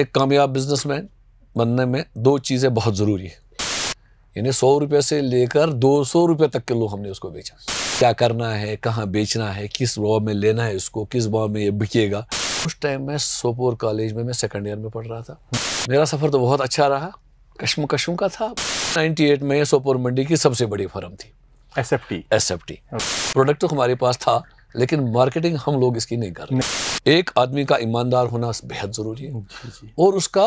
एक कामयाब बिजनेसमैन बनने में दो चीज़ें बहुत ज़रूरी है यानी सौ रुपये से लेकर दो सौ रुपये तक किलो हमने उसको बेचा क्या करना है कहाँ बेचना है किस भाव में लेना है उसको किस भाव में ये बिकेगा उस टाइम में सोपोर कॉलेज में मैं सेकेंड ईयर में पढ़ रहा था मेरा सफ़र तो बहुत अच्छा रहा कश्म कश्मकशों का था 98 में सोपोर मंडी की सबसे बड़ी फर्म थी S F T S F T product तो हमारे पास था लेकिन मार्केटिंग हम लोग इसकी नहीं कर रहे एक आदमी का ईमानदार होना बेहद ज़रूरी है और उसका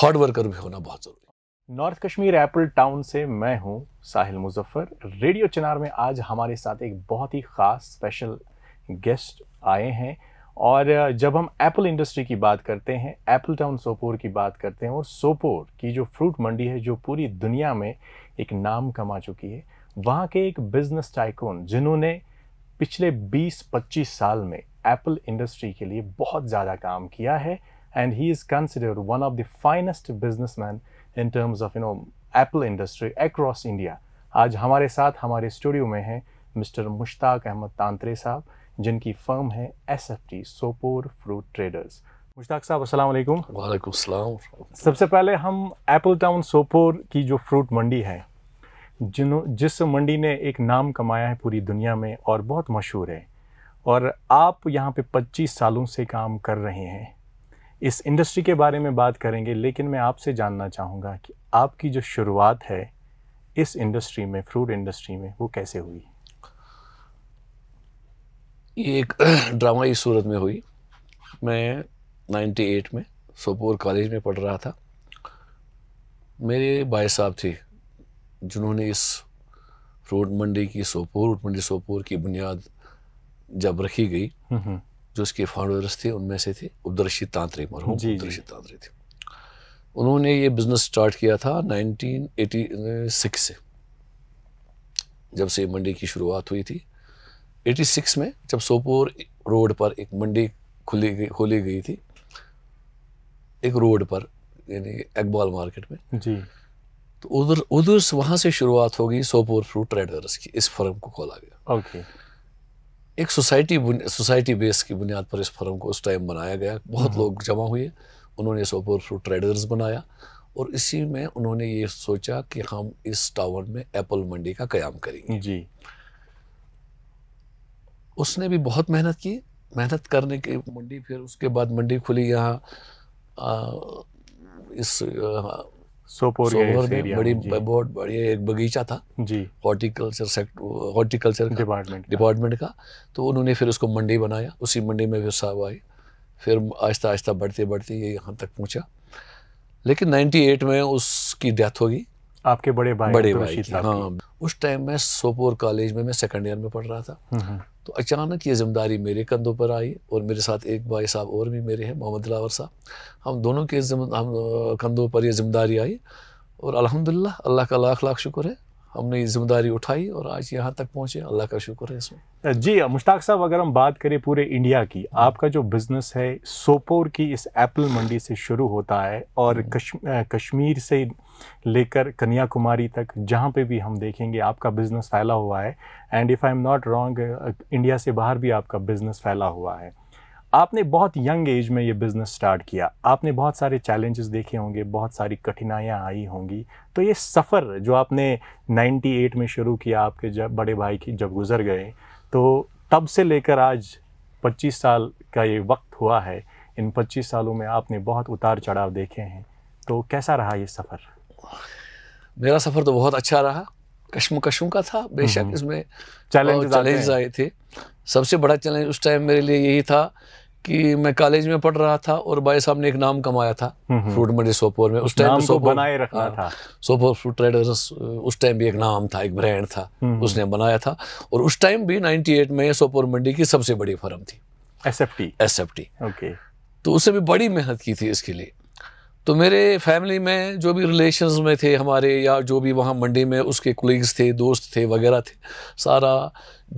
हार्ड वर्कर भी होना बहुत ज़रूरी है नॉर्थ कश्मीर एप्पल टाउन से मैं हूं साहिल मुजफ्फर रेडियो चिनार में आज हमारे साथ एक बहुत ही ख़ास स्पेशल गेस्ट आए हैं और जब हम एप्पल इंडस्ट्री की बात करते हैं एप्पल टाउन सोपोर की बात करते हैं और सोपोर की जो फ्रूट मंडी है जो पूरी दुनिया में एक नाम कमा चुकी है वहाँ के एक बिजनेस टाइकोन जिन्होंने पिछले 20-25 साल में एप्पल इंडस्ट्री के लिए बहुत ज़्यादा काम किया है and he is considered one of the finest man in terms of you know apple industry across India आज हमारे साथ हमारे स्टूडियो में हैं मिस्टर मुश्ताक अहमद तांत्रे साहब जिनकी फर्म है S F T Sopore fruit traders Mushtaq साहब अस्सलाम वालेकुम वालेकुम सबसे पहले हम एप्पल टाउन सोपोर की जो फ्रूट मंडी है जिन्हों जिस मंडी ने एक नाम कमाया है पूरी दुनिया में और बहुत मशहूर है और आप यहाँ पे 25 सालों से काम कर रहे हैं इस इंडस्ट्री के बारे में बात करेंगे लेकिन मैं आपसे जानना चाहूँगा कि आपकी जो शुरुआत है इस इंडस्ट्री में फ्रूट इंडस्ट्री में वो कैसे हुई ये एक ड्रामा इस सूरत में हुई मैं 98 में सोपोर कॉलेज में पढ़ रहा था मेरे भाई साहब थे जिन्होंने इस फ्रूट मंडी की सोपोर फ्रूट मंडी सोपोर की बुनियाद जब रखी गई हम्म, हम्म। जो इसके फाउंडर्स थे उनमें से थे उब्दरशीद तांतरे मरहूम उब्दरशीद तांतरे थे उन्होंने ये बिज़नेस स्टार्ट किया था 1986 से जब से मंडी की शुरुआत हुई थी 86 में जब सोपोर रोड पर एक मंडी खुली गई खोली गई थी एक रोड पर यानी इकबाल मार्केट में जी तो उधर उधर से वहाँ से शुरुआत होगी सोपोर और फ्रूट ट्रेडर्स की इस फर्म को खोला गया okay. एक सोसाइटी सोसाइटी बेस की बुनियाद पर इस फर्म को उस टाइम बनाया गया बहुत हम्म। लोग जमा हुए उन्होंने सोपोर फ्रूट ट्रेडर्स बनाया और इसी में उन्होंने ये सोचा कि हम इस टावर में एप्पल मंडी का क्याम करेंगे जी उसने भी बहुत मेहनत की मेहनत करने की मंडी फिर उसके बाद मंडी खुली यहाँ इस सोपोर में बड़ी बहुत बढ़िया एक बगीचा था जी horticulture sector horticulture department department का तो उन्होंने फिर उसको मंडी बनाया उसी मंडी में फिर साहब आई फिर आहिस्ता आहिस्ता बढ़ते बढ़ते ये यहाँ तक पहुँचा लेकिन 98 में उसकी डेथ होगी आपके बड़े भाई बड़े भाई हाँ उस टाइम में सोपोर कॉलेज में मैं सेकंड ईयर में पढ़ रहा था हम्म, हम्म। तो अचानक ये जिम्मेदारी मेरे कंधों पर आई और मेरे साथ एक भाई साहब और भी मेरे हैं मोहम्मद लावर साहब हम दोनों के हम कंधों पर यह जिम्मेदारी आई और अलहमदिल्ला अल्लाह का लाख लाख शुक्र है हमने ये जिम्मेदारी उठाई और आज यहाँ तक पहुँचे अल्लाह का शुक्र है इसमें जी मुश्ताक साहब अगर हम बात करें पूरे इंडिया की आपका जो बिज़नेस है सोपोर की इस एप्पल मंडी से शुरू होता है और हम्म। कश्मीर से लेकर कन्याकुमारी तक जहाँ पे भी हम देखेंगे आपका बिज़नेस फैला हुआ है and if I am not wrong India से बाहर भी आपका बिज़नेस फैला हुआ है आपने बहुत यंग एज में ये बिज़नेस स्टार्ट किया आपने बहुत सारे चैलेंजेस देखे होंगे बहुत सारी कठिनाइयाँ आई होंगी तो ये सफ़र जो आपने 98 में शुरू किया आपके जब बड़े भाई की जब गुज़र गए तो तब से लेकर आज 25 साल का ये वक्त हुआ है इन 25 सालों में आपने बहुत उतार चढ़ाव देखे हैं तो कैसा रहा ये सफ़र मेरा सफ़र तो बहुत अच्छा रहा कश्मकशों का था बेशक हम्म। इसमें चैलेंज आए थे सबसे बड़ा चैलेंज उस टाइम मेरे लिए यही था कि मैं कॉलेज में पढ़ रहा था और भाई साहब ने एक नाम कमाया था फ्रूट मंडी सोपोर में उस टाइम तो बनाए आ, हाँ। था सोपोर फ्रूट ट्रेडर्स उस टाइम भी एक नाम था एक ब्रांड था हम्म, हम्म। उसने बनाया था और उस टाइम भी 98 में सोपोर मंडी की सबसे बड़ी फर्म थी S F T S F T okay तो उसने भी बड़ी मेहनत की थी इसके लिए तो मेरे फैमिली में जो भी रिलेशन में थे हमारे या जो भी वहाँ मंडी में उसके कोलिग्स थे दोस्त थे वगैरह थे सारा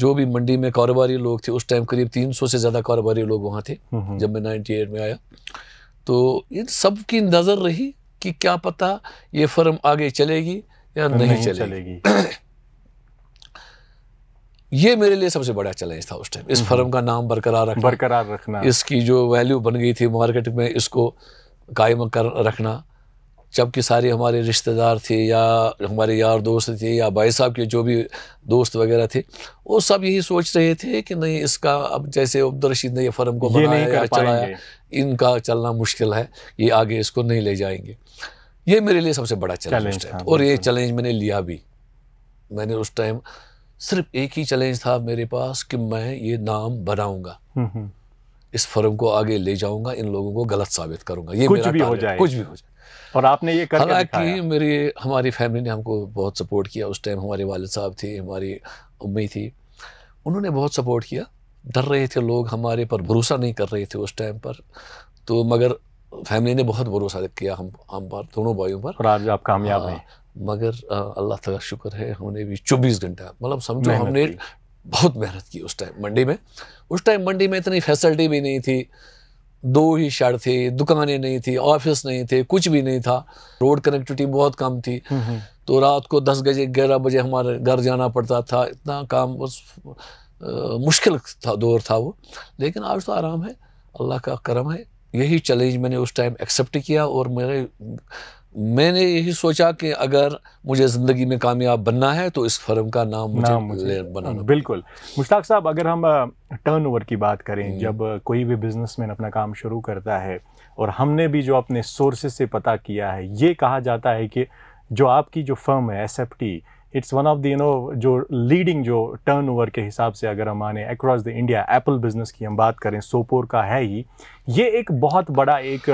जो भी मंडी में कारोबारी लोग थे उस टाइम करीब 300 से ज़्यादा कारोबारी लोग वहाँ थे हम्म, हम्म। जब मैं 98 में आया तो इन सब की नज़र रही कि क्या पता ये फर्म आगे चलेगी या नहीं, नहीं चलेगी, चलेगी। ये मेरे लिए सबसे बड़ा चैलेंज था उस टाइम इस फर्म हम्म, का नाम बरकरार रखना बरकरार रखना इसकी जो वैल्यू बन गई थी मार्केट में इसको कायम कर रखना जबकि सारे हमारे रिश्तेदार थे या हमारे यार दोस्त थे या भाई साहब के जो भी दोस्त वगैरह थे वो सब यही सोच रहे थे कि नहीं इसका अब जैसे अब्द रशीद ने यह फर्म को बनाया चलाया इनका चलना मुश्किल है ये आगे इसको नहीं ले जाएंगे ये मेरे लिए सबसे बड़ा चैलेंज था और ये चैलेंज मैंने लिया भी मैंने उस टाइम सिर्फ एक ही चैलेंज था मेरे पास कि मैं ये नाम बनाऊँगा हम्म, हम्म। इस फर्म को आगे ले जाऊंगा इन लोगों को गलत साबित करूंगा ये कुछ भी हो जाए कुछ भी हो जाए और आपने ये कर हालांकि मेरी हमारी फैमिली ने हमको बहुत सपोर्ट किया उस टाइम हमारे वालद साहब थे हमारी उम्मी थी उन्होंने बहुत सपोर्ट किया डर रहे थे लोग हमारे पर भरोसा नहीं कर रहे थे उस टाइम पर तो मगर फैमिली ने बहुत भरोसा किया हम हम पर दोनों भाइयों पर आज आप कामयाब हाँ, हैं मगर अल्लाह तक शुक्र है हमने भी चौबीस घंटा मतलब समझो हमने बहुत मेहनत की उस टाइम मंडी में उस टाइम मंडी में इतनी फैसिलिटी भी नहीं थी दो ही शड़ थे दुकानें नहीं थी ऑफिस नहीं थे कुछ भी नहीं था रोड कनेक्टिविटी बहुत कम थी हम्म, हम्म। तो रात को दस बजे ग्यारह बजे हमारे घर जाना पड़ता था इतना काम बस मुश्किल था दौर था वो लेकिन आज तो आराम है अल्लाह का करम है यही चैलेंज मैंने उस टाइम एक्सेप्ट किया और मेरे मैंने यही सोचा कि अगर मुझे ज़िंदगी में कामयाब बनना है तो इस फर्म का नाम मुझे, नाम मुझे बनाना बिल्कुल मुश्ताक साहब अगर हम टर्नओवर की बात करें हम्म। जब कोई भी बिजनेसमैन अपना काम शुरू करता है और हमने भी जो अपने सोर्सेज से पता किया है ये कहा जाता है कि जो आपकी जो फर्म है as it's one of the you know जो लीडिंग जो ओवर के हिसाब से अगर हम आने across the India apple business की हम बात करें सोपोर का है ही ये एक बहुत बड़ा एक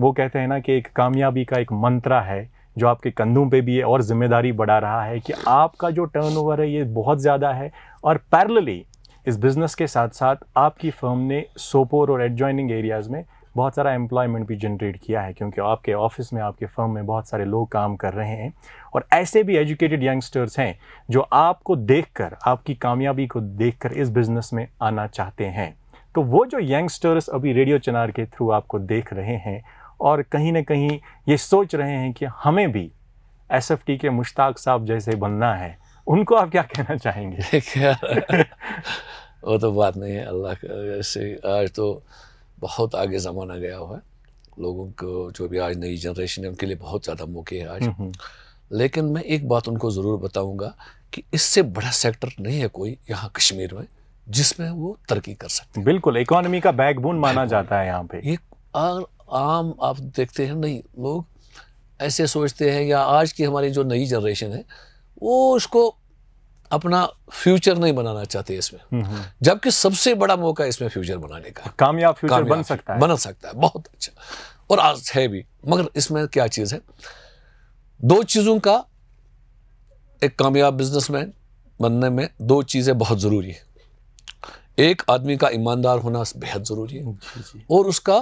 वो कहते हैं ना कि एक कामयाबी का एक मंत्रा है जो आपके कंधों पे भी है और जिम्मेदारी बढ़ा रहा है कि आपका जो टर्नओवर है ये बहुत ज़्यादा है और पैरेलली इस बिज़नेस के साथ साथ आपकी फर्म ने सोपोर और एडजॉइनिंग एरियाज़ में बहुत सारा एम्प्लॉयमेंट भी जनरेट किया है क्योंकि आपके ऑफिस में आपके फर्म में बहुत सारे लोग काम कर रहे हैं और ऐसे भी एजुकेटेड यंगस्टर्स हैं जो आपको कर आपकी कामयाबी को कर इस बिज़नेस में आना चाहते हैं तो वो जो यंगस्टर्स अभी रेडियो चनार के थ्रू आपको देख रहे हैं और कहीं ना कहीं ये सोच रहे हैं कि हमें भी एस के मुश्ताक साहब जैसे बनना है उनको आप क्या कहना चाहेंगे वो तो बात नहीं है अल्लाह ऐसे आज तो बहुत आगे ज़माना गया हुआ है लोगों को जो भी आज नई जनरेशन है उनके लिए बहुत ज़्यादा मौके हैं आज हम्म, हम्म। लेकिन मैं एक बात उनको ज़रूर बताऊंगा कि इससे बड़ा सेक्टर नहीं है कोई यहाँ कश्मीर में जिसमें वो तरक्की कर सकते बिल्कुल इकोनॉमी का बैकबोन माना जाता है यहाँ पे एक आम आप देखते हैं नहीं लोग ऐसे सोचते हैं या आज की हमारी जो नई जनरेशन है वो उसको अपना फ्यूचर नहीं बनाना चाहते इसमें हम्म, हम्म। जबकि सबसे बड़ा मौका इसमें फ्यूचर बनाने का कामयाब फ्यूचर कामयाब बन सकता है बन सकता है बहुत अच्छा और आज है भी मगर इसमें क्या चीज़ है दो चीज़ों का एक कामयाब बिजनेसमैन बनने में दो चीज़ें बहुत ज़रूरी है एक आदमी का ईमानदार होना बेहद ज़रूरी है और उसका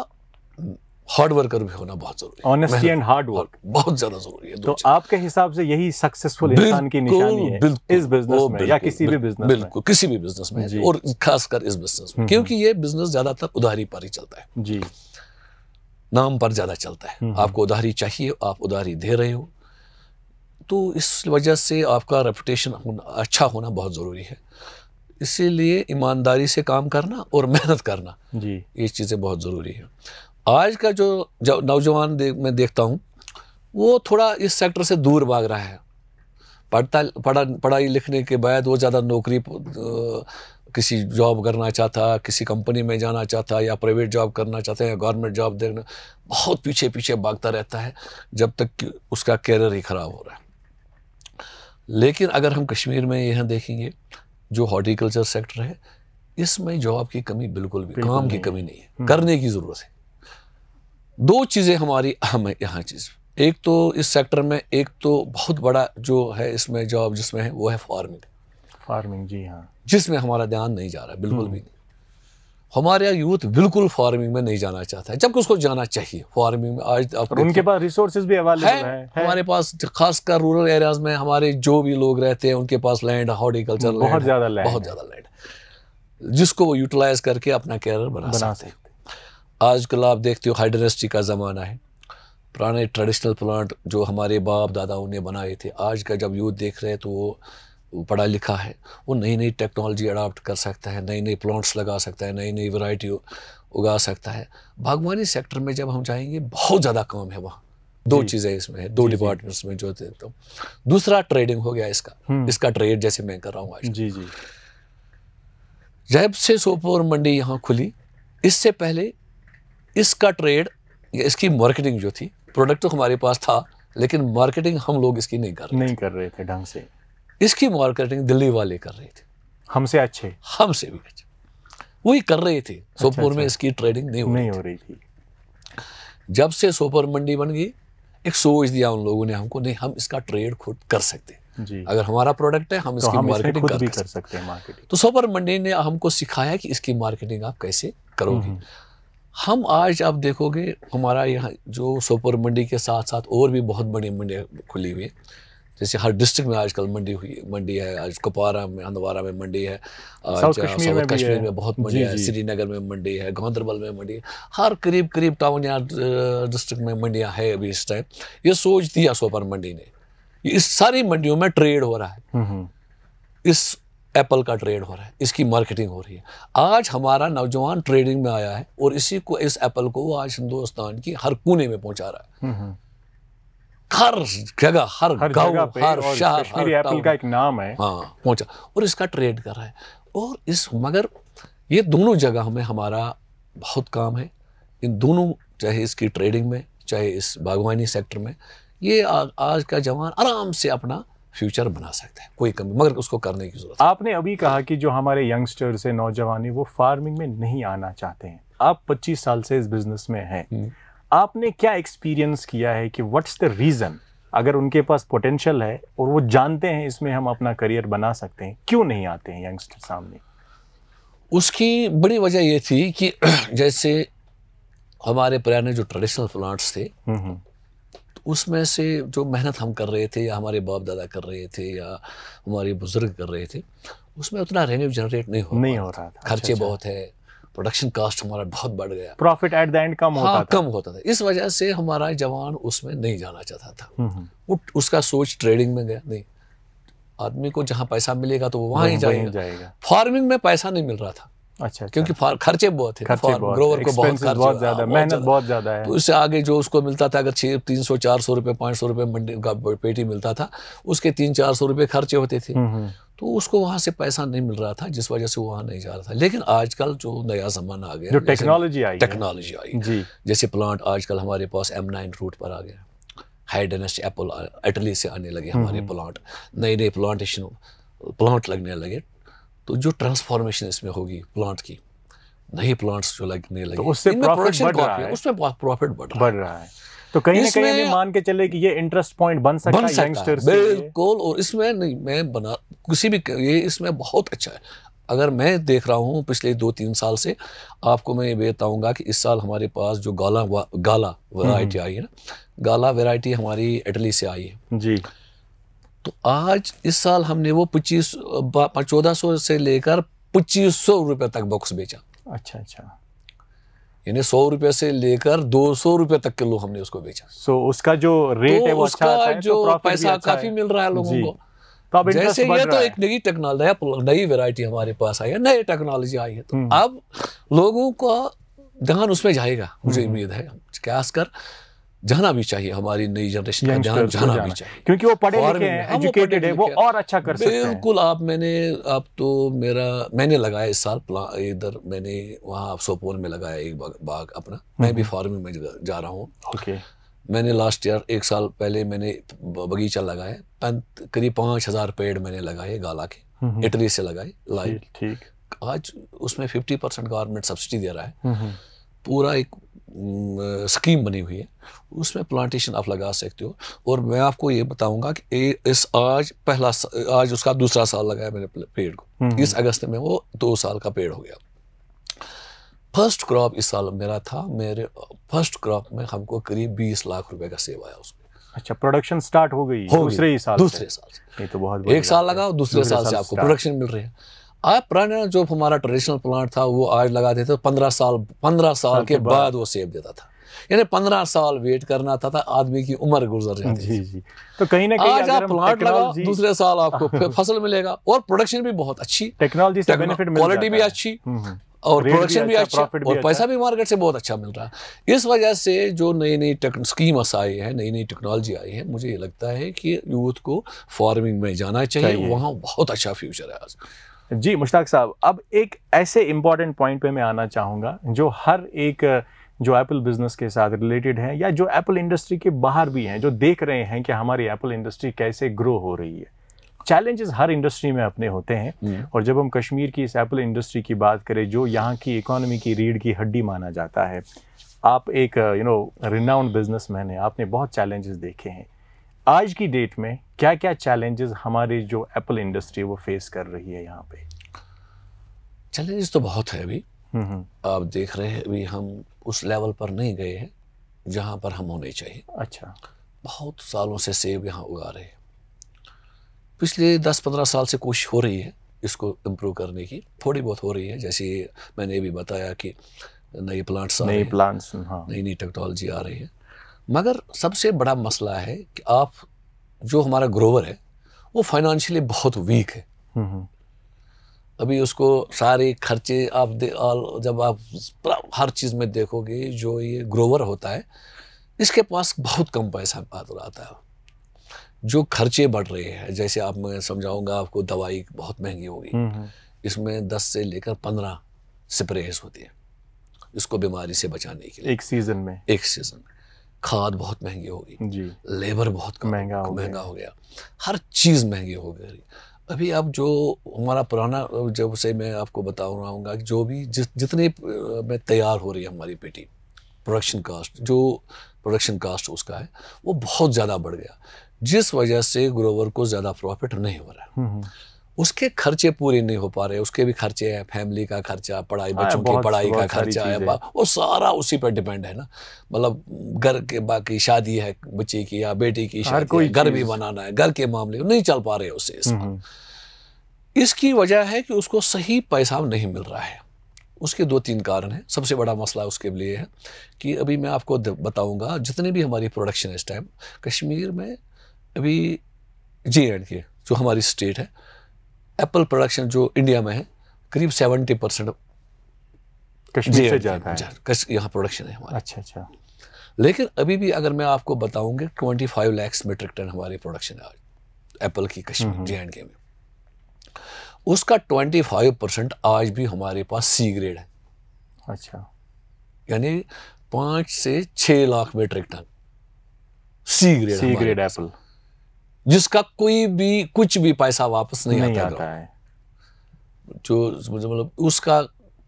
हार्ड वर्कर भी होना बहुत जरूरी है ऑनेस्टी एंड हार्ड वर्क बहुत ज्यादा जरूरी है तो आपके हिसाब से यही सक्सेसफुल इंसान की निशानी है इस बिजनेस में या किसी भी बिजनेस में बिल्कुल किसी भी बिजनेस में और खासकर इस बिजनेस में हम्म, क्योंकि हम्म। ये बिजनेस ज्यादातर उधारी पर ही चलता है जी नाम पर ज्यादा चलता है हम्म, आपको उधारी चाहिए आप उधारी दे रहे हो तो इस वजह से आपका रेपुटेशन अच्छा होना बहुत ज़रूरी है इसीलिए ईमानदारी से काम करना और मेहनत करना जी ये चीज़ें बहुत ज़रूरी है आज का जो नौजवान दे, मैं देखता हूँ वो थोड़ा इस सेक्टर से दूर भाग रहा है पढ़ता पढ़ा पढ़ाई लिखने के बाद वो ज़्यादा नौकरी किसी जॉब करना चाहता किसी कंपनी में जाना चाहता या प्राइवेट जॉब करना चाहता है या गवर्नमेंट जॉब देखना बहुत पीछे पीछे भागता रहता है जब तक कि उसका कैरियर ही ख़राब हो रहा है लेकिन अगर हम कश्मीर में यह देखेंगे जो हॉर्टिकल्चर सेक्टर है इसमें जॉब की कमी बिल्कुल भी काम की कमी नहीं है हम्म। करने की ज़रूरत है दो चीज़ें हमारी अहम है यहाँ चीज़ एक तो इस सेक्टर में एक तो बहुत बड़ा जो है इसमें जॉब जिसमें है वो है फार्मिंग फार्मिंग जी हाँ जिसमें हमारा ध्यान नहीं जा रहा बिल्कुल हम्म। भी नहीं हमारे यहाँ यूथ बिल्कुल फार्मिंग में नहीं जाना चाहता है जबकि उसको जाना चाहिए फार्मिंग में आज उनके पास रिसोर्सेज भी अवेलेबल है, है, है हमारे पास खासकर रूरल एरियाज में हमारे जो भी लोग रहते हैं उनके पास लैंड हॉर्टिकल्चर बहुत ज्यादा लैंड बहुत ज्यादा लैंड जिसको वो यूटिलाइज करके अपना कैरियर बना सकते हैं आजकल आप देखते हो हाइड्रेस्टी का ज़माना है पुराने ट्रेडिशनल प्लांट जो हमारे बाप दादाओं ने बनाए थे आज का जब यूथ देख रहे हैं तो वो पढ़ा लिखा है वो नई नई टेक्नोलॉजी अडाप्ट कर सकता है नई नई प्लांट्स लगा सकता है नई नई वैरायटी उगा सकता है बागवानी सेक्टर में जब हम जाएंगे बहुत ज़्यादा काम है वहाँ दो चीज़ें इसमें है दो डिपार्टमेंट्स में जो थे तो दूसरा ट्रेडिंग हो गया इसका हम्म। इसका ट्रेड जैसे मैं कर रहा हूँ जी जी जब से सोपोर मंडी यहाँ खुली इससे पहले इसका ट्रेड या इसकी मार्केटिंग जो थी प्रोडक्ट तो हमारे पास था लेकिन मार्केटिंग हम लोग इसकी नहीं कर रहे नहीं कर रहे थे ढंग से इसकी मार्केटिंग दिल्ली वाले कर रहे थे हमसे अच्छे हमसे भी अच्छे वही कर रहे थे अच्छा, सोपोर अच्छा, में इसकी ट्रेडिंग नहीं हो नहीं हो रही थी जब से सोपर मंडी बन गई एक सोच दिया उन लोगों ने हमको नहीं हम इसका ट्रेड खुद कर सकते जी। अगर हमारा प्रोडक्ट है हम तो इसकी मार्केटिंग कर, कर सकते हैं मार्केटिंग तो सोपर मंडी ने हमको सिखाया कि इसकी मार्केटिंग आप कैसे करोगे हम्म। हम आज आप देखोगे हमारा यहाँ जो सुपर मंडी के साथ साथ और भी बहुत बड़ी मंडियाँ खुली हुई हैं जैसे हर डिस्ट्रिक्ट में आजकल मंडी हुई मंडी है आज कुपवारा में हंदवारा में मंडी है साउथ कश्मीर में, बहुत मंडी है श्रीनगर में मंडी है गांधरबल में मंडी है हर करीब करीब टाउन या डिस्ट्रिक्ट में मंडियाँ है अभी इस टाइम ये सोच दिया सुपर मंडी ने इस सारी मंडियों में ट्रेड हो रहा है हम्म, हम्म। इस एप्पल का ट्रेड हो रहा है इसकी मार्केटिंग हो रही है आज हमारा नौजवान ट्रेडिंग में आया है और इसी को इस एप्पल को आज हिंदुस्तान की हर कोने में पहुंचा रहा है हम्म, हम्म। हर जगह हर, हर गांव हर शहर हर एप्पल का एक नाम है हाँ पहुंचा और इसका ट्रेड कर रहा है और इस मगर ये दोनों जगह में हमारा बहुत काम है इन दोनों चाहे इसकी ट्रेडिंग में चाहे इस बागवानी सेक्टर में ये आ, आज का जवान आराम से अपना फ्यूचर बना सकता है कोई कमी मगर उसको करने की जरूरत आपने अभी कहा कि जो हमारे यंगस्टर्स हैं नौजवान है वो फार्मिंग में नहीं आना चाहते हैं आप 25 साल से इस बिजनेस में हैं हम्म। आपने क्या एक्सपीरियंस किया है कि व्हाट्स द रीज़न अगर उनके पास पोटेंशियल है और वो जानते हैं इसमें हम अपना करियर बना सकते हैं क्यों नहीं आते हैं यंगस्टर सामने उसकी बड़ी वजह ये थी कि जैसे हमारे पुराने जो ट्रेडिशनल प्लांट्स थे हम्म, हम्म। उसमें से जो मेहनत हम कर रहे थे या हमारे बाप दादा कर रहे थे या हमारे बुजुर्ग कर रहे थे उसमें उतना रेवेन्यू जनरेट नहीं हो नहीं हो रहा था खर्चे अच्छा, अच्छा। बहुत है प्रोडक्शन कास्ट हमारा बहुत बढ़ गया प्रॉफिट एट द एंड कम होता हाँ, था कम होता था इस वजह से हमारा जवान उसमें नहीं जाना चाहता था हम्म, हम्म। वो उसका सोच ट्रेडिंग में गया नहीं आदमी को जहाँ पैसा मिलेगा तो वो वहाँ ही जाएगा फार्मिंग में पैसा नहीं मिल रहा था अच्छा, अच्छा क्योंकि खर्चे बहुत है ग्रोवर को बहुत बहुत ज्यादा मेहनत बहुत ज्यादा है तो उससे आगे जो उसको मिलता था अगर छः तीन सौ चार सौ रुपये पाँच सौ रुपये मंडी का पेटी मिलता था उसके तीन चार सौ रुपये खर्चे होते थे हम्म, हम्म। तो उसको वहाँ से पैसा नहीं मिल रहा था जिस वजह से वहाँ नहीं जा रहा था लेकिन आजकल जो नया जमाना आ गया जो टेक्नोलॉजी आई टेक्नोलॉजी आई जी जैसे प्लांट आजकल हमारे पास एम नाइन रूट पर आ गया डेनेस्ट एप्पल इटली से आने लगे हम्म, हमारे प्लांट नए नए प्लांटेशन प्लांट लगने लगे तो जो ट्रांसफॉर्मेशन इसमें होगी प्लांट की नए प्लांट्स जो लगने लगे तो उससे प्रोडक्शन उसमें प्रॉफिट बढ़ रहा है बढ़ रहा है तो कहीं ना कहीं हमें मान के चले कि ये इंटरेस्ट पॉइंट बन सकता बन सकता है बिल्कुल और इसमें नहीं मैं बना किसी भी ये इसमें बहुत अच्छा है अगर मैं देख रहा हूँ पिछले दो तीन साल से आपको मैं ये बताऊँगा कि इस साल हमारे पास जो गाला गाला वेराइटी हम्म, हम्म। आई है ना गाला वेराइटी हमारी इटली से आई है जी तो आज इस साल हमने वो पच्चीस चौदह सौ से लेकर पच्चीस सौ रुपये तक बॉक्स बेचा अच्छा अच्छा यानी सौ रुपये से लेकर दो सौ रुपये तक किलो हमने उसको बेचा सो so, उसका जो रेट तो है वो अच्छा उसका अच्छा है, तो जो तो पैसा अच्छा काफी मिल रहा है लोगों को तो जैसे ये तो एक नई टेक्नोलॉजी नई वेराइटी हमारे पास आई है नई टेक्नोलॉजी आई है तो हम्म। अब लोगों का ध्यान उसमें जाएगा मुझे हम्म। उम्मीद है कर जाना भी चाहिए हमारी नई जनरेशन का जाना, जाना भी चाहिए क्योंकि वो पढ़े लिखे हैं एजुकेटेड है हाँ, वो और अच्छा कर सकते हैं बिल्कुल आप मैंने आप तो मेरा मैंने लगाया इस साल इधर मैंने वहाँ सोपोर में लगाया एक बाग, अपना मैं भी फार्मिंग में जा रहा हूँ मैंने लास्ट ईयर एक साल पहले मैंने बगीचा लगाया करीब पाँच हज़ार पेड़ मैंने लगाए गाला के इटली से लगाए लाइव ठीक आज उसमें फिफ्टी परसेंट गवर्नमेंट सब्सिडी दे रहा है पूरा एक स्कीम बनी हुई है उसमें प्लांटेशन आप लगा सकते हो और मैं आपको ये बताऊंगा कि इस आज पहला आज उसका दूसरा साल लगाया मैंने पेड़ को हम्म, हम्म। इस अगस्त में वो दो साल का पेड़ हो गया फर्स्ट क्रॉप इस साल मेरा था मेरे फर्स्ट क्रॉप में हमको करीब बीस लाख रुपए का सेव आया उसमें अच्छा प्रोडक्शन स्टार्ट हो गई दूसरे ही साल दूसरे साल से तो बहुत एक साल लगा दूसरे साल से आपको प्रोडक्शन मिल रही है आप पुराना जो हमारा ट्रेडिशनल प्लांट था वो आज लगा देते तो पंद्रह साल पंद्रह साल के बाद वो सेब देता था यानी पंद्रह साल वेट करना था, था आदमी की उम्र गुजर जाती थी तो कहीं ना कहीं आज आप प्लांट लगा दूसरे साल आपको फसल मिलेगा और प्रोडक्शन भी बहुत अच्छी टेक्नोलॉजी से बेनिफिट क्वालिटी भी अच्छी हम्म, हम्म। और प्रोडक्शन भी अच्छा और अच्छा। पैसा भी मार्केट से बहुत अच्छा मिल रहा है इस वजह से जो नई नई स्कीम आई है नई नई टेक्नोलॉजी आई है मुझे ये लगता है कि यूथ को फार्मिंग में जाना चाहिए वहाँ बहुत अच्छा फ्यूचर है आज जी मुश्ताक साहब अब एक ऐसे इम्पॉर्टेंट पॉइंट पे मैं आना चाहूँगा जो हर एक जो एप्पल बिजनेस के साथ रिलेटेड हैं या जो एप्पल इंडस्ट्री के बाहर भी हैं जो देख रहे हैं कि हमारी एप्पल इंडस्ट्री कैसे ग्रो हो रही है चैलेंजेस हर इंडस्ट्री में अपने होते हैं हम्म। और जब हम कश्मीर की इस एप्पल इंडस्ट्री की बात करें जो यहाँ की इकोनॉमी की रीढ़ की हड्डी माना जाता है आप एक you know renowned business man है आपने बहुत चैलेंजेस देखे हैं आज की डेट में क्या क्या चैलेंजेस हमारी जो एप्पल इंडस्ट्री वो फेस कर रही है यहाँ पे चैलेंजेस तो बहुत है अभी हम्म, हम्म। आप देख रहे हैं अभी हम उस लेवल पर नहीं गए हैं जहाँ पर हम होने चाहिए अच्छा बहुत सालों से सेब यहाँ उगा रहे हैं पिछले दस पंद्रह साल से कोशिश हो रही है इसको इम्प्रूव करने की थोड़ी बहुत हो रही है जैसे मैंने भी बताया कि नए प्लांट्स नए प्लांट्स नई नई टेक्नोलॉजी आ रही है मगर सबसे बड़ा मसला है कि आप जो हमारा ग्रोवर है वो फाइनेंशियली बहुत वीक है हम्म, हम्म। अभी उसको सारे खर्चे आप दे जब आप हर चीज़ में देखोगे जो ये ग्रोवर होता है इसके पास बहुत कम पैसा आता है जो खर्चे बढ़ रहे हैं जैसे आप मैं समझाऊंगा आपको दवाई बहुत महंगी होगी हम्म, इसमें दस से लेकर पंद्रह स्प्रेस होती है इसको बीमारी से बचाने के लिए एक सीज़न में एक सीज़न में खाद बहुत महंगी हो गई लेबर बहुत महंगा महंगा हो गया हर चीज़ महंगी हो गई अभी आप जो हमारा पुराना जब से मैं आपको बता रहा हूँ जो भी जिस जितने में तैयार हो रही है हमारी पेटी प्रोडक्शन कास्ट जो प्रोडक्शन कास्ट उसका है वो बहुत ज़्यादा बढ़ गया जिस वजह से ग्रोवर को ज़्यादा प्रॉफिट नहीं हो रहा है हम्म, हम्म। उसके खर्चे पूरे नहीं हो पा रहे उसके भी खर्चे हैं फैमिली का खर्चा पढ़ाई हाँ, बच्चों की पढ़ाई का खर्चा है वो सारा उसी पर डिपेंड है ना मतलब घर के बाकी शादी है बच्चे की या बेटी की शादी घर भी बनाना है घर के मामले नहीं चल पा रहे उससे हम्म, हम्म। इसकी वजह है कि उसको सही पैसा नहीं मिल रहा है उसके दो तीन कारण हैं सबसे बड़ा मसला उसके लिए है कि अभी मैं आपको बताऊंगा जितने भी हमारी प्रोडक्शन इस टाइम कश्मीर में अभी जे एंड के जो हमारी स्टेट है एप्पल प्रोडक्शन जो इंडिया में है करीब सेवेंटी परसेंट कश्मीर से है यहाँ प्रोडक्शन है हमारा अच्छा अच्छा लेकिन अभी भी अगर मैं आपको बताऊंगी twenty five lakhs metric ton हमारी प्रोडक्शन है आज एप्पल की कश्मीर जे एंड के में उसका ट्वेंटी फाइव परसेंट आज भी हमारे पास सी ग्रेड है अच्छा यानी पाँच से छः lakh metric ton C grade C grade apple जिसका कोई भी कुछ भी पैसा वापस नहीं, नहीं आता, आता है जो मतलब उसका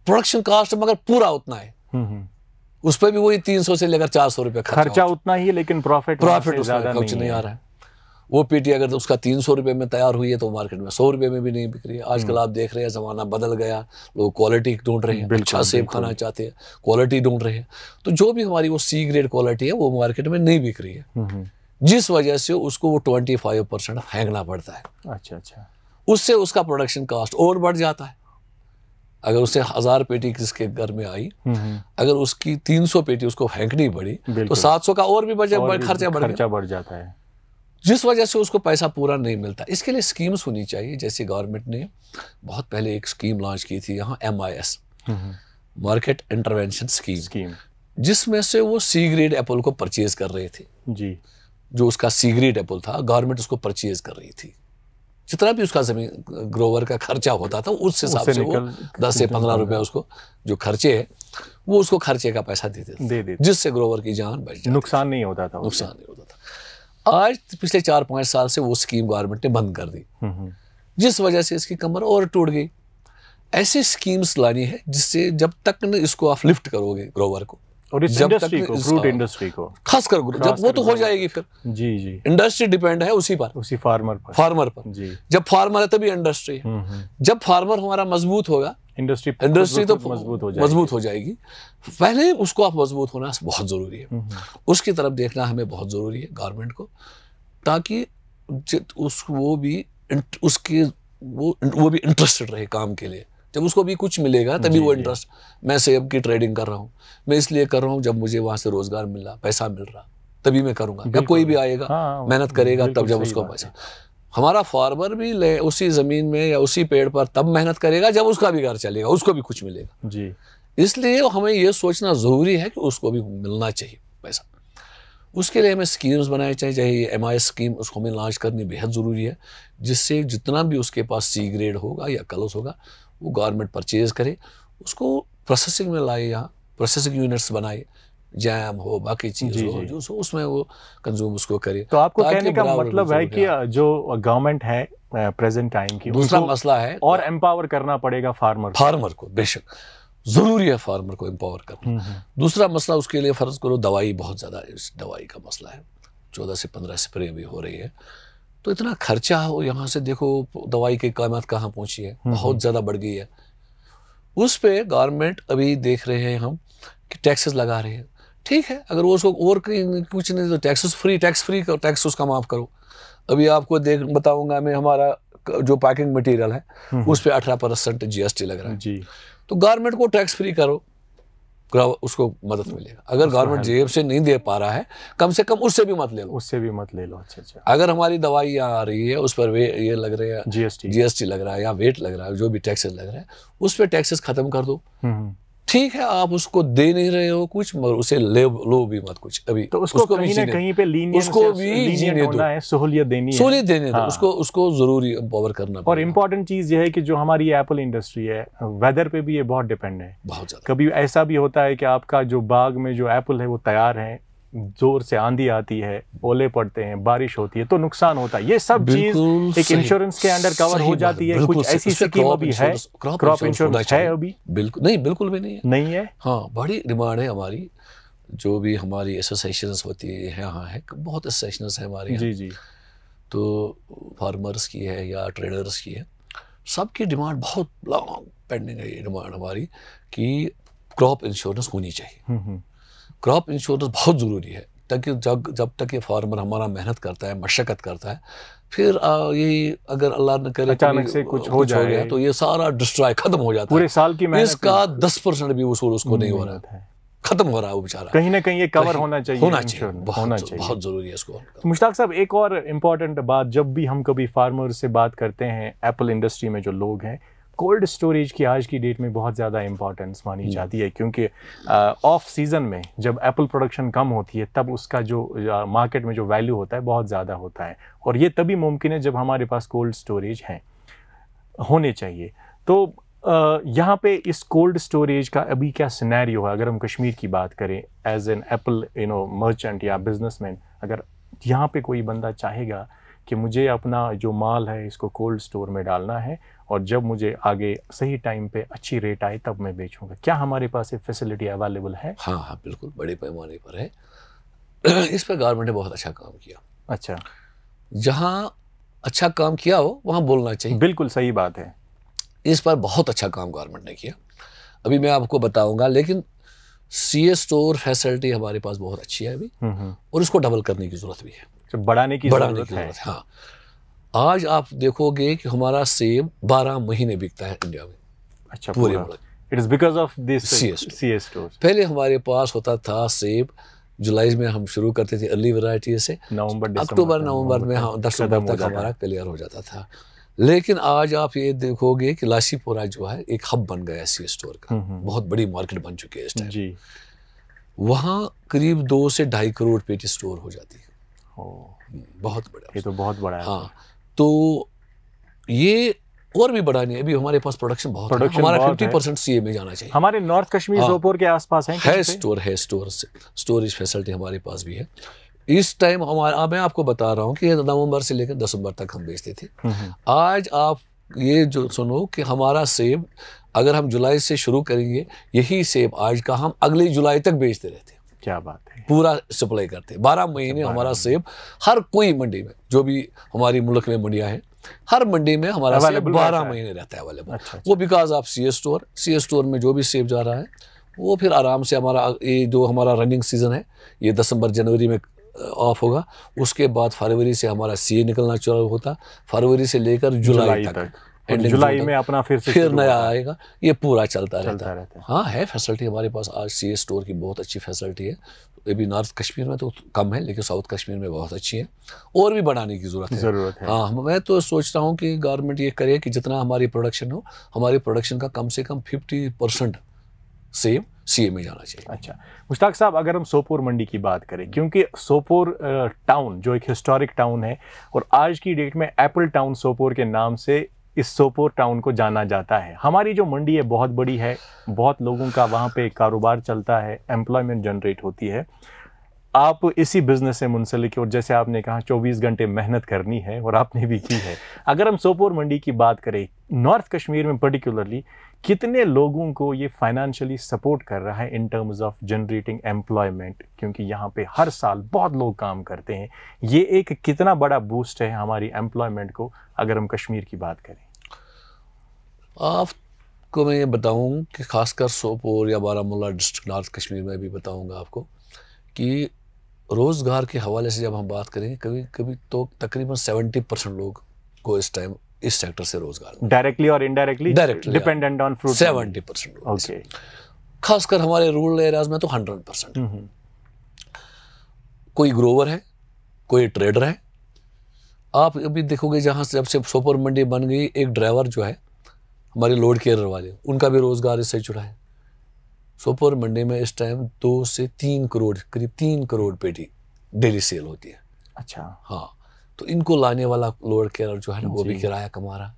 प्रोडक्शन कॉस्ट मगर पूरा उतना है हम्म, हम्म। उस पर भी वही तीन सौ से लेकर चार सौ रुपया खर्चा उतना ही लेकिन प्रॉफिट प्रॉफिट उसका कुछ नहीं आ रहा है वो पीटी अगर उसका तीन सौ रुपये में तैयार हुई है तो मार्केट में सौ रुपये में भी नहीं बिक रही है हम्म। आजकल आप देख रहे हैं ज़माना बदल गया लोग क्वालिटी ढूंढ रहे हैं अच्छा सेब खाना चाहते हैं क्वालिटी ढूंढ रहे हैं तो जो भी हमारी वो सी ग्रेड क्वालिटी है वो मार्केट में नहीं बिक रही है जिस वजह से उसको वो ट्वेंटी फाइव परसेंट फेंकना पड़ता है अच्छा अच्छा उससे उसका प्रोडक्शन कास्ट और बढ़ जाता है अगर उसे हजार पेटी किसके घर में आई हम्म, हम्म। अगर उसकी तीन सौ पेटी उसको फेंकनी पड़ी तो सात सौ का और भी बजट खर्चा बढ़ खर्चा बढ़ जाता है जिस वजह से उसको पैसा पूरा नहीं मिलता इसके लिए स्कीम्स होनी चाहिए जैसे गवर्नमेंट ने बहुत पहले एक स्कीम लॉन्च की थी यहाँ M I S market intervention scheme, scheme. जिसमें से वो सी ग्रेड एप्पल को परचेज कर रहे थे जी जो उसका सीगरेट एप्पल था गवर्नमेंट उसको परचेज कर रही थी जितना भी उसका जमीन ग्रोवर का खर्चा होता था उस हिसाब से वो दस से पंद्रह रुपया उसको जो खर्चे है वो उसको खर्चे का पैसा देते थे दे देते जिससे ग्रोवर की जान बच नुकसान नहीं होता था नुकसान नहीं होता था आज पिछले चार पाँच साल से वो स्कीम गवर्नमेंट ने बंद कर दी हम्म, हम्म। जिस वजह से इसकी कमर और टूट गई ऐसी स्कीम्स लानी है जिससे जब तक इसको आप लिफ्ट करोगे ग्रोवर को और इस इंडस्ट्री को फ्रूट इंडस्ट्री को खासकर खास जब वो तो हो जाएगी फिर जी जी इंडस्ट्री डिपेंड है उसी पर उसी फार्मर पर फार्मर पर जी जब फार्मर है तभी इंडस्ट्री है हम्म, हम्म। जब फार्मर हमारा मजबूत होगा इंडस्ट्री इंडस्ट्री तो मजबूत हो मजबूत हो जाएगी पहले उसको आप मजबूत होना बहुत ज़रूरी है हम्म, उसकी तरफ देखना हमें बहुत ज़रूरी है गवर्नमेंट को ताकि उस वो भी उसके वो वो भी इंटरेस्टेड रहे काम के लिए जब उसको भी कुछ मिलेगा तभी वो इंटरेस्ट मैं सेब की ट्रेडिंग कर रहा हूँ मैं इसलिए कर रहा हूँ जब मुझे वहाँ से रोजगार मिल रहा पैसा मिल रहा तभी मैं करूंगा जब कोई भी आएगा हाँ, मेहनत करेगा तब जब उसको पैसा हमारा फार्मर भी ले उसी ज़मीन में या उसी पेड़ पर तब मेहनत करेगा जब उसका भी घर चलेगा उसको भी कुछ मिलेगा जी इसलिए हमें यह सोचना ज़रूरी है कि उसको भी मिलना चाहिए पैसा उसके लिए हमें स्कीम्स बनाए चाहिए चाहे एम आई स्कीम उसको हमें लॉन्च करनी बेहद ज़रूरी है जिससे जितना भी उसके पास सी ग्रेड होगा या कलर्स होगा वो गवर्नमेंट परचेज करे उसको प्रोसेसिंग में लाए यहाँ प्रोसेसिंग यूनिट्स बनाए जैम हो बाकी चीज हो जो उसमें वो कंज्यूम उसको करे तो आपको कहने का मतलब है कि जो गवर्नमेंट है प्रेजेंट टाइम की दूसरा मसला है और एम्पावर करना पड़ेगा फार्मर फार्मर को बेशक ज़रूरी है फार्मर को एम्पावर करना हम्म, हम्म। दूसरा मसला उसके लिए फ़र्ज़ करो दवाई बहुत ज़्यादा इस दवाई का मसला है चौदह से पंद्रह स्प्रे भी हो रही है तो इतना खर्चा हो यहाँ से देखो दवाई की कीमत कहाँ पहुँची है हम्म, बहुत हम्म। ज़्यादा बढ़ गई है उस पर गवर्नमेंट अभी देख रहे हैं हम कि टैक्सेस लगा रहे हैं ठीक है अगर वो उसको और कुछ नहीं तो टैक्सेस फ्री टैक्स फ्री करो टैक्स उसका माफ़ करो अभी आपको देख बताऊंगा मैं हमारा जो पैकिंग मटेरियल है हम्म, उस पर अठारह परसेंट जी लग रहा है जी तो गवर्नमेंट को टैक्स फ्री करो उसको मदद मिलेगा अगर गवर्नमेंट जेब से नहीं दे पा रहा है कम से कम उससे भी मत ले लो उससे भी मत ले लो अच्छा अच्छा अगर हमारी दवाई यहाँ आ रही है उस पर वे ये लग रहे हैं जीएसटी जीएसटी लग रहा है या वेट लग रहा है जो भी टैक्सेस लग रहे हैं उस पर टैक्सेस खत्म कर दो हम्म, हम्म। ठीक है आप उसको दे नहीं रहे हो कुछ मगर उसे ले लो भी मत कुछ अभी तो उसको, उसको कहीं ना कहीं पे उसको भी जीने दो सहूलियत देनी सहूलियत देने हाँ। दो उसको उसको जरूरी पावर करना और इम्पोर्टेंट चीज़ यह है कि जो हमारी एप्पल इंडस्ट्री है वेदर पे भी ये बहुत डिपेंड है बहुत कभी ऐसा भी होता है कि आपका जो बाग में जो एप्पल है वो तैयार है जोर से आंधी आती है ओले पड़ते हैं बारिश होती है तो नुकसान होता है ये सब चीज एक इंश्योरेंस के अंडर कवर हो जाती है कुछ ऐसी स्कीम अभी है क्रॉप इंश्योरेंस है अभी बिल्कुल नहीं बिल्कुल भी नहीं है नहीं है हाँ बड़ी डिमांड है हमारी जो भी हमारी एसोसिएशन होती है यहाँ है बहुत एसोसिएशन है हमारे जी जी तो फार्मर्स की है या ट्रेडर्स की है सबकी डिमांड बहुत लॉन्ग पेंडिंग है ये डिमांड हमारी कि क्रॉप इंश्योरेंस होनी चाहिए हम्म, हम्म। क्रॉप इंश्योरेंस बहुत ज़रूरी है ताकि जब जब तक ये फार्मर हमारा मेहनत करता है मशक्क़त करता है फिर यही ये अगर अल्लाह ने करे अचानक से कुछ हो जाए गया तो ये सारा डिस्ट्रॉय खत्म हो जाता पूरे है साल की तो इसका दस परसेंट भी वसूल उसको नहीं हो रहा है खत्म हो रहा है वो बेचारा कहीं ना कहीं ये कवर तो होना चाहिए होना चाहिए बहुत, होना चाहिए बहुत जरूरी है इसको तो मुश्ताक साहब एक और इम्पोर्टेंट बात जब भी हम कभी फार्मर से बात करते हैं एप्पल इंडस्ट्री में जो लोग हैं कोल्ड स्टोरेज की आज की डेट में बहुत ज़्यादा इंपॉर्टेंस मानी hmm. जाती है क्योंकि ऑफ सीज़न में जब एप्पल प्रोडक्शन कम होती है तब उसका जो मार्केट में जो वैल्यू होता है बहुत ज़्यादा होता है और ये तभी मुमकिन है जब हमारे पास कोल्ड स्टोरेज हैं होने चाहिए तो यहाँ पे इस कोल्ड स्टोरेज का अभी क्या सिनेरियो है अगर हम कश्मीर की बात करें as an apple you know merchant या बिजनेसमैन अगर यहाँ पे कोई बंदा चाहेगा कि मुझे अपना जो माल है इसको कोल्ड स्टोर में डालना है और जब मुझे आगे सही टाइम पे अच्छी रेट आए तब मैं बेचूंगा क्या हमारे पास ये फैसिलिटी अवेलेबल है हाँ हाँ बिल्कुल बड़े पैमाने पर है इस पर गवर्नमेंट ने बहुत अच्छा काम किया अच्छा जहाँ अच्छा काम किया हो वहाँ बोलना चाहिए बिल्कुल सही बात है इस पर बहुत अच्छा काम गवर्नमेंट ने किया अभी मैं आपको बताऊंगा लेकिन सी स्टोर फैसिलिटी हमारे पास बहुत अच्छी है अभी हम्म, हम्म। और इसको डबल करने की जरूरत भी है अच्छा, बढ़ाने की बढ़ाने की जरूरत है हाँ आज आप देखोगे कि हमारा सेब बारह महीने बिकता है इंडिया में अच्छा पूरे it is because of this C S पहले हमारे पास होता था सेब जुलाई में हम शुरू करते थे अर्ली वैरायटी से नवंबर अक्टूबर नवंबर में हाँ दस नवंबर तक हमारा क्लियर हो जाता था लेकिन आज आप ये देखोगे कि लाशीपुरा जो है एक हब बन गया सी स्टोर का हम्म, हम्म। बहुत बड़ी मार्केट बन चुकी है इस टाइम वहाँ करीब दो से ढाई करोड़ पेटी स्टोर हो जाती है बहुत बड़ा ये तो बहुत बड़ा है हाँ तो ये और भी बढ़ानी है अभी हमारे पास प्रोडक्शन बहुत प्रोडक्शन है हमारा फिफ्टी परसेंट सी में जाना चाहिए हमारे नॉर्थ कश्मीर जोधपुर के आसपास है है स्टोर है स्टोर स्टोरेज फैसिलिटी हमारे पास भी है इस टाइम हमारा मैं आपको बता रहा हूँ कि नवंबर से लेकर दिसंबर तक हम बेचते थे हम्म, हम्म। आज आप ये जो सुनो कि हमारा सेब अगर हम जुलाई से शुरू करेंगे यही सेब आज का हम अगले जुलाई तक बेचते रहते क्या बात है पूरा सप्लाई करते हैं बारह महीने हमारा सेब हर कोई मंडी में जो भी हमारी मुल्क में मंडियाँ हैं हर मंडी में हमारा सेब बारह महीने रहता है अवेलेबल अच्छा, अच्छा। वो because of C store C store में जो भी सेब जा रहा है वो फिर आराम से हमारा ये जो हमारा रनिंग सीज़न है ये दिसंबर जनवरी में ऑफ होगा उसके बाद फरवरी से हमारा सी निकलना शुरू होता फरवरी से लेकर जुलाई तक, तक जुलाई में तो अपना फिर से फिर नया आएगा ये पूरा चलता, चलता रहता, है हाँ है फैसिलिटी हमारे पास आज सी स्टोर की बहुत अच्छी फैसिलिटी है ये भी नॉर्थ कश्मीर में तो कम है लेकिन साउथ कश्मीर में बहुत अच्छी है और भी बढ़ाने की ज़रूरत है ज़रूरत है हाँ मैं तो रहा हूँ कि गवर्नमेंट ये करे कि जितना हमारी प्रोडक्शन हो हमारी प्रोडक्शन का कम से कम फिफ्टी परसेंट सेम सी में जाना चाहिए अच्छा मुश्ताक साहब अगर हम सोपोर मंडी की बात करें क्योंकि सोपोर टाउन जो एक हिस्टोरिक टाउन है और आज की डेट में एप्पल टाउन सोपोर के नाम से इस सोपोर टाउन को जाना जाता है हमारी जो मंडी है बहुत बड़ी है बहुत लोगों का वहाँ पे कारोबार चलता है एम्प्लॉयमेंट जनरेट होती है आप इसी बिज़नेस से मुंसलिक और जैसे आपने कहा 24 घंटे मेहनत करनी है और आपने भी की है अगर हम सोपोर मंडी की बात करें नॉर्थ कश्मीर में पर्टिकुलरली कितने लोगों को ये फाइनेंशियली सपोर्ट कर रहा है in terms of generating employment क्योंकि यहाँ पे हर साल बहुत लोग काम करते हैं ये एक कितना बड़ा बूस्ट है हमारी एम्प्लॉयमेंट को अगर हम कश्मीर की बात करें आपको मैं ये बताऊँ कि ख़ासकर सोपोर या बारामूला डिस्ट्रिक्ट नॉर्थ कश्मीर में भी बताऊँगा आपको कि रोज़गार के हवाले से जब हम बात करेंगे कभी कभी तो तकरीबन सेवेंटी परसेंट लोग को इस टाइम इस सेक्टर से रोज़गार डायरेक्टली और indirectly directly dependent on fruit seventy percent खासकर हमारे रूरल एरियाज में तो हंड्रेड हम्म, परसेंट हम्म। कोई ग्रोवर है कोई ट्रेडर है आप अभी देखोगे जहाँ से जब से सुपर मंडी बन गई एक ड्राइवर जो है हमारे लोड केयर वाले उनका भी रोज़गार इससे जुड़ा है सोपोर मंडी में इस टाइम दो से तीन करोड़ करीब तीन करोड़ पेटी डेली सेल होती है अच्छा हाँ तो इनको लाने वाला लोड केयर जो है ना वो भी किराया कमा रहा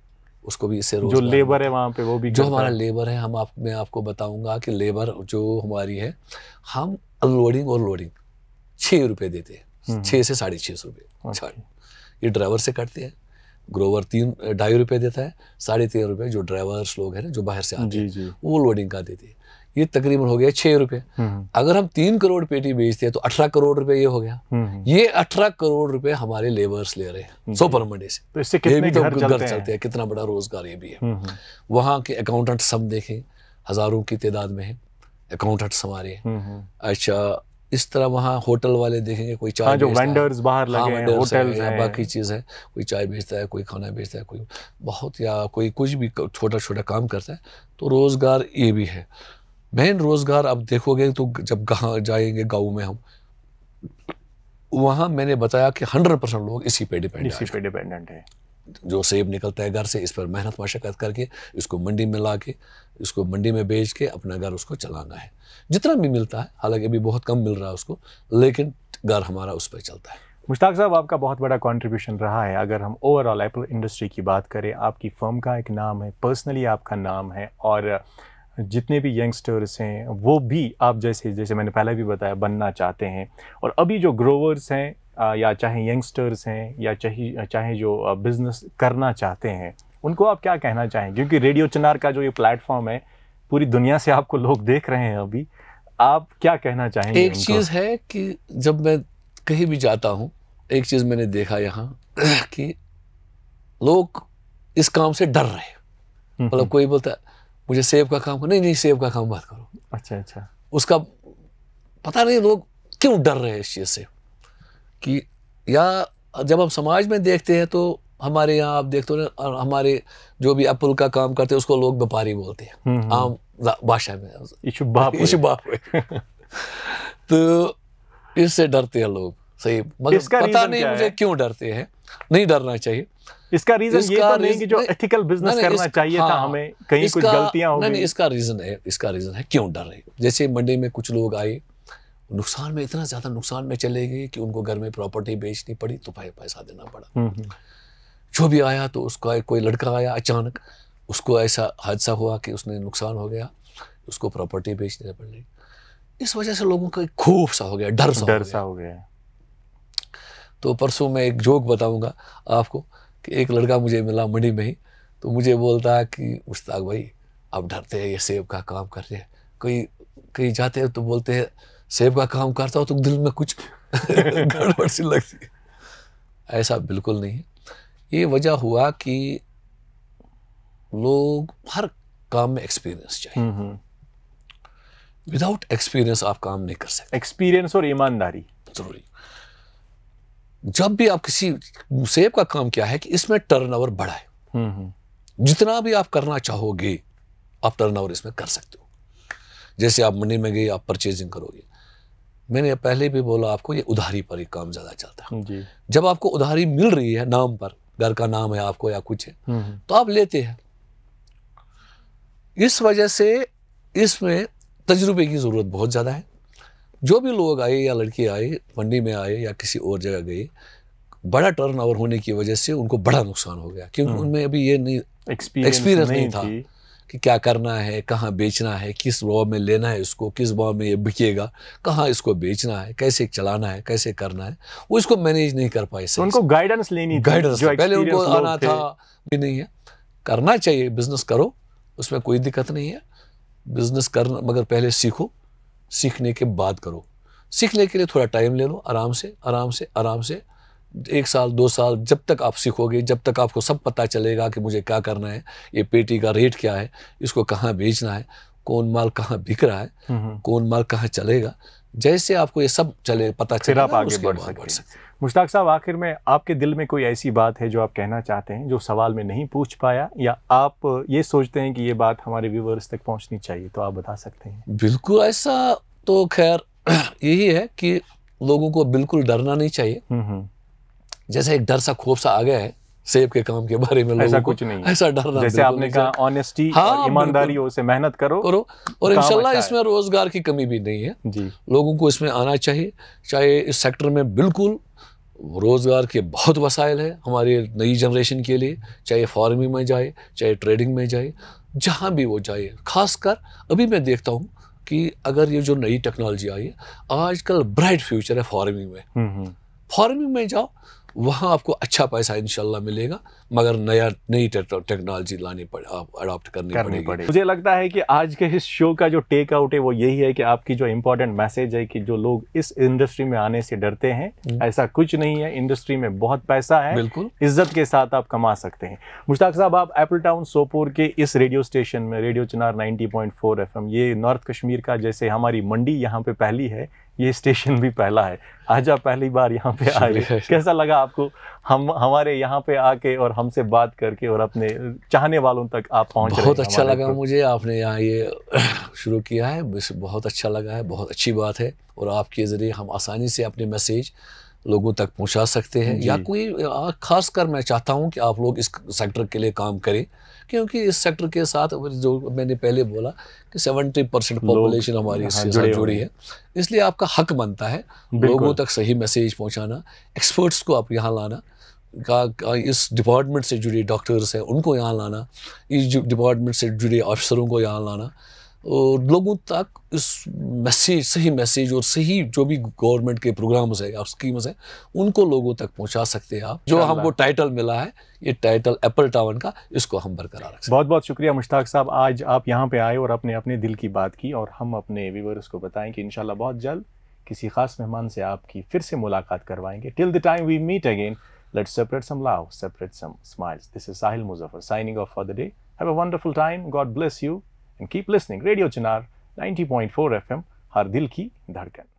उसको भी इससे जो लेबर है वहाँ पे वो भी जो हमारा लेबर है हम आप मैं आपको बताऊंगा कि लेबर जो हमारी है हम अनलोडिंग और लोडिंग छः रुपये देते हैं हम्म। छः से साढ़े छः सौ रुपये ये ड्राइवर से करते हैं ग्रोवर तीन ढाई रुपये देता है साढ़े तीन रुपये जो ड्राइवर्स लोग हैं जो बाहर से आते हैं वो लोडिंग का देते हैं ये तकरीबन हो गया छह रुपए हम्म, हम्म। अगर हम तीन करोड़ पेटी बेचते हैं तो अठारह करोड़ रुपए ये हो गया हम्म, ये अठारह करोड़ रुपए हमारे लेबर्स ले रहे हैं सुपर मंडे से तो इससे कितने भी तो घर चलते, चलते हैं कितना बड़ा रोजगार ये भी है वहां के अकाउंटेंट सब देखें हजारों की तादाद में है अकाउंटेंट्स हमारे अच्छा इस तरह वहाँ होटल वाले देखेंगे कोई चाय हाँ, जो वेंडर्स बाहर हाँ, लगे हाँ, हैं होटल है, बाकी चीज़ है कोई चाय बेचता है कोई खाना बेचता है कोई बहुत या कोई कुछ भी छोटा छोटा काम करता है तो रोज़गार ये भी है मेन रोज़गार अब देखोगे तो जब कहाँ जाएंगे गाँव में हम वहाँ मैंने बताया कि हंड्रेड परसेंट लोग इसी पे डिपेंडेंट इसी पे डिपेंडेंट है जो सेब निकलता है घर से इस पर मेहनत मशक्क़त करके इसको मंडी में ला के इसको मंडी में बेच के अपना घर उसको चलाना है जितना भी मिलता है हालांकि अभी बहुत कम मिल रहा है उसको लेकिन घर हमारा उस पर चलता है मुश्ताक साहब आपका बहुत बड़ा कंट्रीब्यूशन रहा है अगर हम ओवरऑल एप्पल इंडस्ट्री की बात करें आपकी फर्म का एक नाम है पर्सनली आपका नाम है और जितने भी यंगस्टर्स हैं वो भी आप जैसे जैसे मैंने पहले भी बताया बनना चाहते हैं और अभी जो ग्रोवर्स हैं या चाहे यंगस्टर्स हैं या चाहे चाहे जो बिज़नेस करना चाहते हैं उनको आप क्या कहना चाहेंगे क्योंकि रेडियो चिनार का जो ये प्लेटफॉर्म है पूरी दुनिया से आपको लोग देख रहे हैं अभी आप क्या कहना चाहेंगे एक चीज़ है कि जब मैं कहीं भी जाता हूँ एक चीज़ मैंने देखा यहाँ कि लोग इस काम से डर रहे हम्म, मतलब हम्म। कोई बोलता है मुझे सेब का काम नहीं नहीं सेब का काम बात करो अच्छा अच्छा उसका पता नहीं लोग क्यों डर रहे हैं इस चीज़ से कि या जब हम समाज में देखते हैं तो हमारे यहाँ आप देखते हो हमारे जो भी एप्पल का काम करते हैं उसको लोग व्यापारी बोलते हैं हम्म, हम्म। आम भाषा में बाप तो इससे डरते हैं लोग सही मगर पता नहीं मुझे क्यों डरते हैं नहीं डरना चाहिए इसका रीजन इसका ये तो नहीं कि जो एथिकल बिजनेस करना इस, चाहिए हाँ, था हमें कहीं कुछ गलतियां हो गई इसका रीजन है इसका रीजन है क्यों डर रहे जैसे मंडी में कुछ लोग आए नुकसान में इतना ज़्यादा नुकसान में चले गए कि उनको घर में प्रॉपर्टी बेचनी पड़ी तो भाई पैसा देना पड़ा हम्म, हम्म। जो भी आया तो उसका कोई लड़का आया अचानक उसको ऐसा हादसा हुआ कि उसने नुकसान हो गया उसको प्रॉपर्टी बेचनी रही इस वजह से लोगों का खूब सा हो गया डर सा डर सा हो गया तो परसों मैं एक जोक बताऊंगा आपको कि एक लड़का मुझे मिला मंडी में ही तो मुझे बोलता है कि मुश्ताक भाई आप डरते हैं ये सेब का काम कर रहे हैं कहीं कहीं जाते हैं तो बोलते हैं सेब का काम करता हो तो दिल में कुछ गड़बड़ सी लगती ऐसा बिल्कुल नहीं है ये वजह हुआ कि लोग हर काम में एक्सपीरियंस चाहिए विदाउट हम्म, एक्सपीरियंस हम्म। आप काम नहीं कर सकते एक्सपीरियंस और ईमानदारी जरूरी जब भी आप किसी सेब का काम क्या है कि इसमें टर्नओवर ओवर बढ़ाए जितना भी आप करना चाहोगे आप टर्नओवर इसमें कर सकते हो जैसे आप मंडी में गए आप परचेजिंग करोगे मैंने पहले भी बोला आपको ये उधारी पर ही काम ज़्यादा चलता है जब आपको उधारी मिल रही है नाम पर घर का नाम है आपको या कुछ है हम्म, हम्म। तो आप लेते हैं इस वजह से इसमें तजुर्बे की ज़रूरत बहुत ज़्यादा है जो भी लोग आए या लड़की आए मंडी में आए या किसी और जगह गए बड़ा टर्न ओवर होने की वजह से उनको बड़ा नुकसान हो गया क्योंकि हम्म। उनमें अभी ये नहीं एक्सपीरियंस नहीं, नहीं था कि क्या करना है कहाँ बेचना है किस भाव में लेना है इसको किस भाव में ये बिकेगा कहाँ इसको बेचना है कैसे चलाना है कैसे करना है वो इसको मैनेज नहीं कर पाए तो उनको गाइडेंस लेनी गाइडेंस पहले उनको आना था भी नहीं है करना चाहिए बिजनेस करो उसमें कोई दिक्कत नहीं है बिजनेस करना मगर पहले सीखो सीखने के बाद करो सीखने के लिए थोड़ा टाइम ले लो आराम से आराम से आराम से एक साल दो साल जब तक आप सीखोगे जब तक आपको सब पता चलेगा कि मुझे क्या करना है ये पेटी का रेट क्या है इसको कहाँ बेचना है कौन माल कहाँ बिक रहा है कौन माल कहाँ चलेगा जैसे आपको ये सब चले पता चले आप आगे बढ़ सकते, मुश्ताक साहब आखिर में आपके दिल में कोई ऐसी बात है जो आप कहना चाहते हैं जो सवाल में नहीं पूछ पाया या आप ये सोचते हैं कि ये बात हमारे व्यूवर्स तक पहुंचनी चाहिए तो आप बता सकते हैं बिल्कुल ऐसा तो खैर यही है कि लोगों को बिल्कुल डरना नहीं चाहिए जैसे एक डर सा खोफ सा आ गया है सेब के काम के बारे में ऐसा कुछ नहीं ऐसा डर जैसे आपने कहा ऑनेस्टी हाँ, ईमानदारी हो से मेहनत करो करो और इंशाल्लाह अच्छा इसमें रोजगार की कमी भी नहीं है जी लोगों को इसमें आना चाहिए चाहे इस सेक्टर में बिल्कुल रोज़गार के बहुत वसाइल है हमारे नई जनरेशन के लिए चाहे फार्मिंग में जाए चाहे ट्रेडिंग में जाए जहाँ भी वो जाए खासकर अभी मैं देखता हूँ कि अगर ये जो नई टेक्नोलॉजी आई है आजकल ब्राइट फ्यूचर है फार्मिंग में फार्मिंग हम्म, हम्म। में जाओ वहाँ आपको अच्छा पैसा इनशाला मिलेगा मगर नया नई टेक्नोलॉजी लानी पड़े आप अडॉप्ट करनी, करनी पड़ेगी मुझे लगता है कि आज के इस शो का जो टेक आउट है वो यही है कि आपकी जो इम्पोर्टेंट मैसेज है कि जो लोग इस इंडस्ट्री में आने से डरते हैं हम्म। ऐसा कुछ नहीं है इंडस्ट्री में बहुत पैसा है बिल्कुल इज्जत के साथ आप कमा सकते हैं मुश्ताक साहब आप एपल टाउन सोपोर के इस रेडियो स्टेशन में radio Chinar ninety point four F M ये नॉर्थ कश्मीर का जैसे हमारी मंडी यहाँ पे पहली है ये स्टेशन भी पहला है आज आप पहली बार यहाँ पे आए कैसा लगा आपको हम हमारे यहाँ पे आके और हमसे बात करके और अपने चाहने वालों तक आप पहुँच बहुत अच्छा लगा मुझे आपने यहाँ ये शुरू किया है बहुत अच्छा लगा है बहुत अच्छी बात है और आपके ज़रिए हम आसानी से अपने मैसेज लोगों तक पहुँचा सकते हैं या कोई खास कर मैं चाहता हूँ कि आप लोग इस सेक्टर के लिए काम करें क्योंकि इस सेक्टर के साथ जो मैंने पहले बोला कि 70 परसेंट पॉपुलेशन हमारी हाँ, इससे जुड़ी है इसलिए आपका हक बनता है लोगों तक सही मैसेज पहुंचाना एक्सपर्ट्स को आप यहाँ लाना का, का इस डिपार्टमेंट से जुड़े डॉक्टर्स हैं उनको यहाँ लाना इस डिपार्टमेंट से जुड़े ऑफिसरों को यहाँ लाना लोगों तक इस मैसेज सही मैसेज और सही जो भी गवर्नमेंट के प्रोग्राम्स है या स्कीम्स हैं उनको लोगों तक पहुंचा सकते हैं आप जो हमको टाइटल मिला है ये टाइटल एप्पल टावन का इसको हम बरकरार रखें बहुत बहुत शुक्रिया मुश्ताक साहब आज आप यहाँ पे आए और अपने अपने दिल की बात की और हम अपने व्यूवर्स को बताएं कि इन बहुत जल्द किसी खास मेहमान से आपकी फिर से मुलाकात करवाएंगे till the time we meet again let spread some love spread some smiles this is Sahil Muzaffar signing off for the day have a wonderful time God bless you and keep listening radio Chinar 90.4 FM हर दिल की धड़कन